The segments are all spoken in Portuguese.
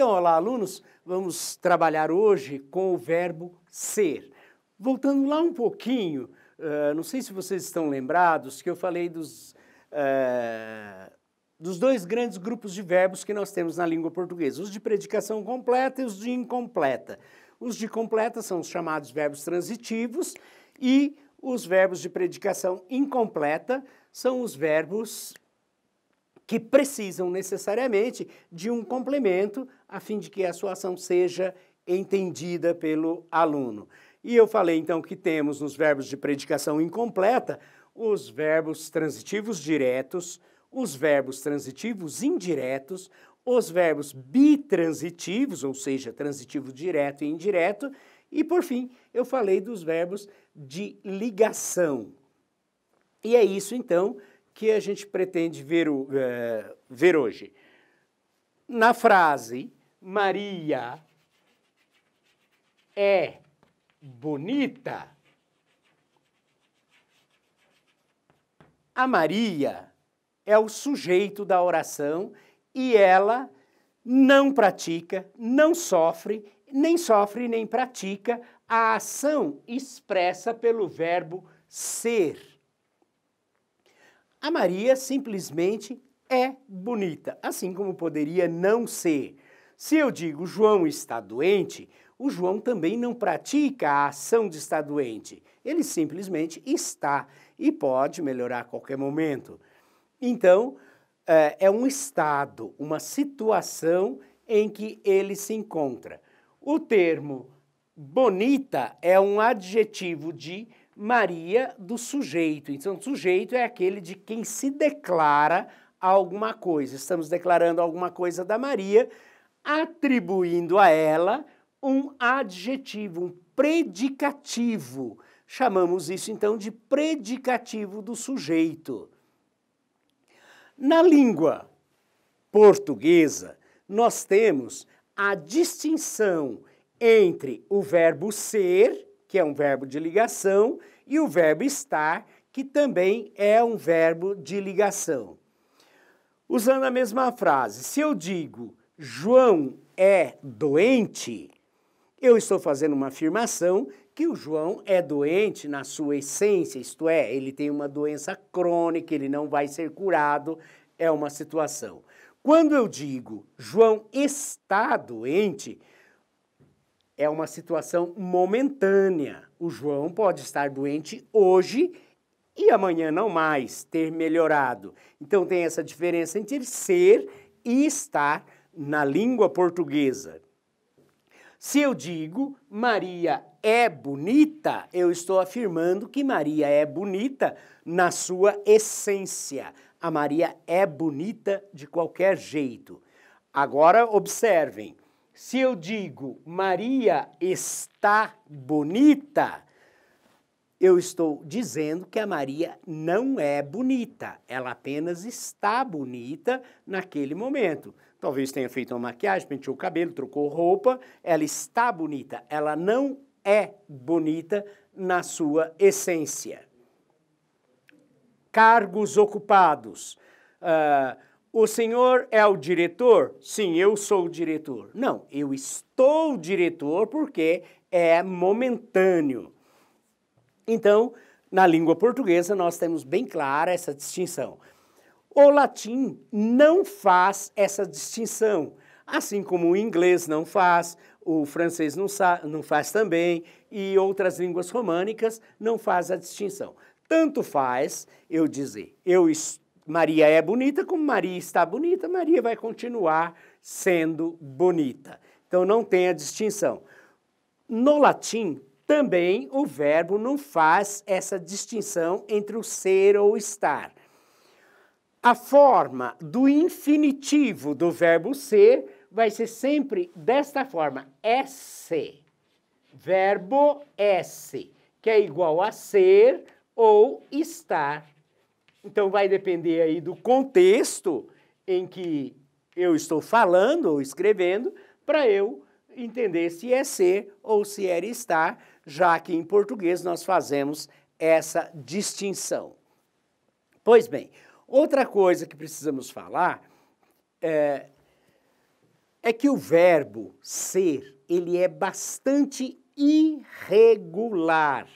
Então, olá, alunos, vamos trabalhar hoje com o verbo ser. Voltando lá um pouquinho, uh, não sei se vocês estão lembrados que eu falei dos, uh, dos dois grandes grupos de verbos que nós temos na língua portuguesa: os de predicação completa e os de incompleta. Os de completa são os chamados verbos transitivos e os verbos de predicação incompleta são os verbos que precisam necessariamente de um complemento a fim de que a sua ação seja entendida pelo aluno. E eu falei então que temos nos verbos de predicação incompleta os verbos transitivos diretos, os verbos transitivos indiretos, os verbos bitransitivos, ou seja, transitivo direto e indireto, e por fim, eu falei dos verbos de ligação. E é isso então que a gente pretende ver, é, ver hoje. Na frase Maria é bonita, a Maria é o sujeito da oração e ela não pratica, não sofre, nem sofre nem pratica a ação expressa pelo verbo ser. A Maria simplesmente é bonita, assim como poderia não ser. Se eu digo João está doente, o João também não pratica a ação de estar doente. Ele simplesmente está e pode melhorar a qualquer momento. Então, eh, é um estado, uma situação em que ele se encontra. O termo bonita é um adjetivo de Maria do sujeito. Então, sujeito é aquele de quem se declara alguma coisa. Estamos declarando alguma coisa da Maria, atribuindo a ela um adjetivo, um predicativo. Chamamos isso então de predicativo do sujeito. Na língua portuguesa, nós temos a distinção entre o verbo ser que é um verbo de ligação, e o verbo estar, que também é um verbo de ligação. Usando a mesma frase, se eu digo João é doente, eu estou fazendo uma afirmação que o João é doente na sua essência, isto é, ele tem uma doença crônica, ele não vai ser curado, é uma situação. Quando eu digo João está doente, é uma situação momentânea. O João pode estar doente hoje e amanhã não mais ter melhorado. Então tem essa diferença entre ser e estar na língua portuguesa. Se eu digo Maria é bonita, eu estou afirmando que Maria é bonita na sua essência. A Maria é bonita de qualquer jeito. Agora observem, se eu digo Maria está bonita, eu estou dizendo que a Maria não é bonita, ela apenas está bonita naquele momento. Talvez tenha feito uma maquiagem, penteou o cabelo, trocou roupa, ela está bonita, ela não é bonita na sua essência. Cargos ocupados. Uh, o senhor é o diretor? Sim, eu sou o diretor. Não, eu estou diretor porque é momentâneo. Então, na língua portuguesa, nós temos bem clara essa distinção. O latim não faz essa distinção, assim como o inglês não faz, o francês não, não faz também, e outras línguas românicas não faz a distinção. Tanto faz eu dizer eu estou Maria é bonita, como Maria está bonita, Maria vai continuar sendo bonita. Então não tem a distinção. No latim, também o verbo não faz essa distinção entre o ser ou o estar. A forma do infinitivo do verbo ser vai ser sempre desta forma: S. Verbo S, que é igual a ser ou estar. Então vai depender aí do contexto em que eu estou falando ou escrevendo para eu entender se é ser ou se é estar, já que em português nós fazemos essa distinção. Pois bem, outra coisa que precisamos falar é, é que o verbo ser, ele é bastante irregular.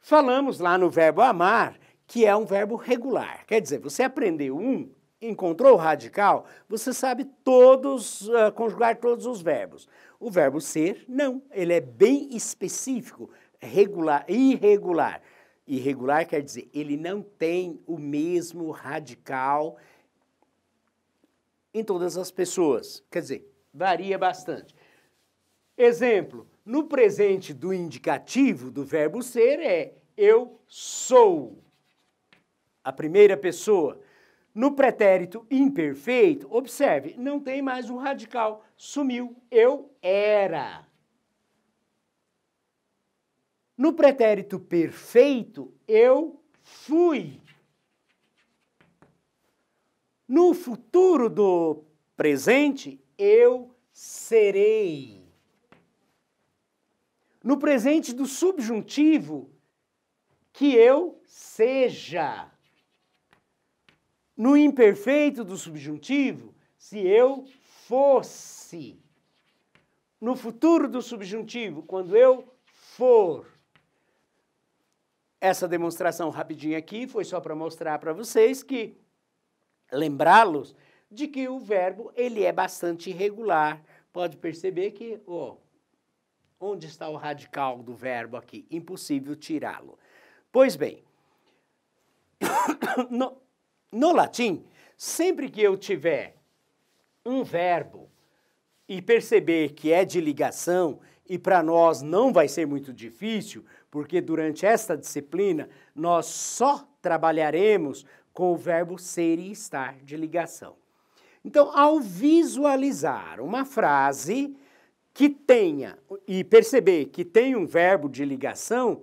Falamos lá no verbo amar que é um verbo regular. Quer dizer, você aprendeu um, encontrou o radical, você sabe todos, uh, conjugar todos os verbos. O verbo ser, não, ele é bem específico, regular, irregular. Irregular quer dizer, ele não tem o mesmo radical em todas as pessoas. Quer dizer, varia bastante. Exemplo, no presente do indicativo do verbo ser é eu sou a primeira pessoa. No pretérito imperfeito, observe, não tem mais um radical, sumiu, eu era. No pretérito perfeito, eu fui. No futuro do presente, eu serei. No presente do subjuntivo, que eu seja no imperfeito do subjuntivo, se eu fosse. No futuro do subjuntivo, quando eu for. Essa demonstração rapidinha aqui foi só para mostrar para vocês que lembrá-los de que o verbo ele é bastante irregular. Pode perceber que, oh, onde está o radical do verbo aqui? Impossível tirá-lo. Pois bem, no, no latim, sempre que eu tiver um verbo e perceber que é de ligação, e para nós não vai ser muito difícil, porque durante esta disciplina nós só trabalharemos com o verbo ser e estar de ligação. Então, ao visualizar uma frase que tenha e perceber que tem um verbo de ligação,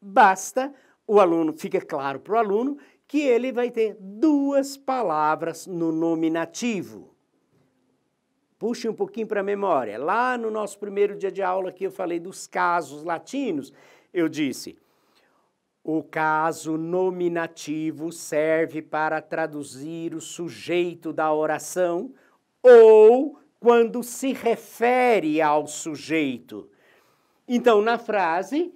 basta o aluno, fica claro para o aluno que ele vai ter duas palavras no nominativo. Puxe um pouquinho para a memória. Lá no nosso primeiro dia de aula que eu falei dos casos latinos, eu disse: o caso nominativo serve para traduzir o sujeito da oração ou quando se refere ao sujeito. Então, na frase,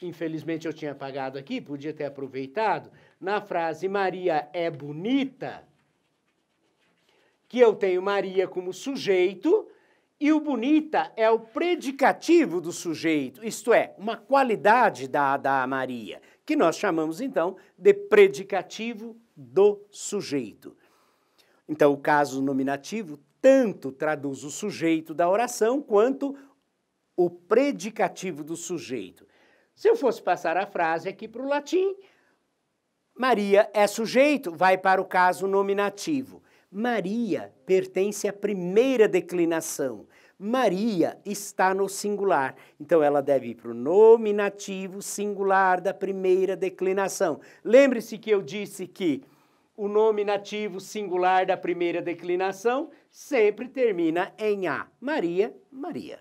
infelizmente eu tinha apagado aqui, podia ter aproveitado na frase Maria é bonita, que eu tenho Maria como sujeito e o bonita é o predicativo do sujeito, isto é, uma qualidade dada a Maria, que nós chamamos então de predicativo do sujeito. Então, o caso nominativo tanto traduz o sujeito da oração quanto o predicativo do sujeito. Se eu fosse passar a frase aqui para o latim, Maria é sujeito, vai para o caso nominativo. Maria pertence à primeira declinação. Maria está no singular. Então ela deve ir para o nominativo singular da primeira declinação. Lembre-se que eu disse que o nominativo singular da primeira declinação sempre termina em A. Maria, Maria.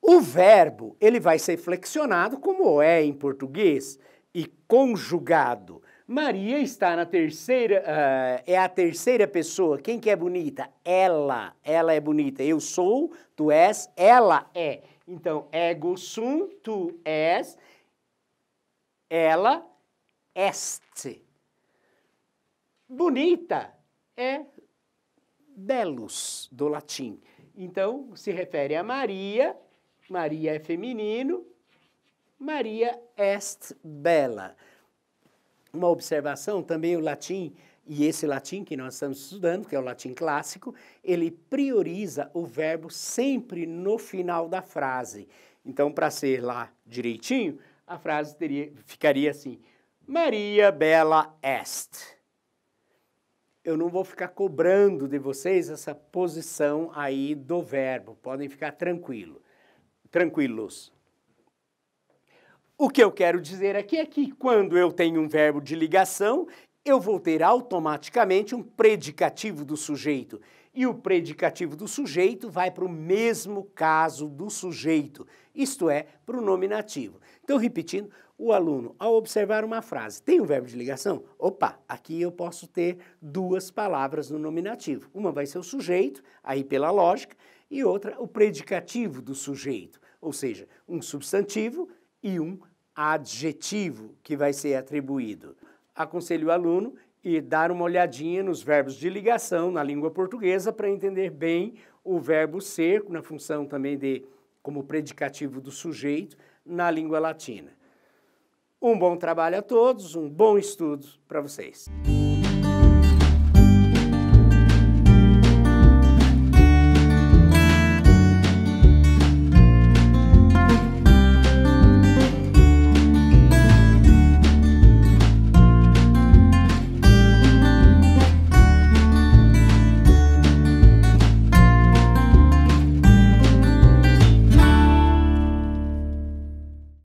O verbo, ele vai ser flexionado como é em português e conjugado. Maria está na terceira, uh, é a terceira pessoa. Quem que é bonita? Ela. Ela é bonita. Eu sou, tu és, ela é. Então, ego sum, tu és, ela este. Bonita é belos do latim. Então, se refere a Maria, Maria é feminino, Maria est bella. Uma observação, também o latim, e esse latim que nós estamos estudando, que é o latim clássico, ele prioriza o verbo sempre no final da frase. Então, para ser lá direitinho, a frase teria, ficaria assim: Maria bella est. Eu não vou ficar cobrando de vocês essa posição aí do verbo, podem ficar tranquilo, tranquilos. O que eu quero dizer aqui é que quando eu tenho um verbo de ligação, eu vou ter automaticamente um predicativo do sujeito. E o predicativo do sujeito vai para o mesmo caso do sujeito, isto é, para o nominativo. Então, repetindo, o aluno, ao observar uma frase, tem um verbo de ligação? Opa, aqui eu posso ter duas palavras no nominativo. Uma vai ser o sujeito, aí pela lógica, e outra o predicativo do sujeito, ou seja, um substantivo e um adjetivo que vai ser atribuído. Aconselho o aluno e dar uma olhadinha nos verbos de ligação na língua portuguesa para entender bem o verbo ser, na função também de como predicativo do sujeito, na língua latina. Um bom trabalho a todos, um bom estudo para vocês.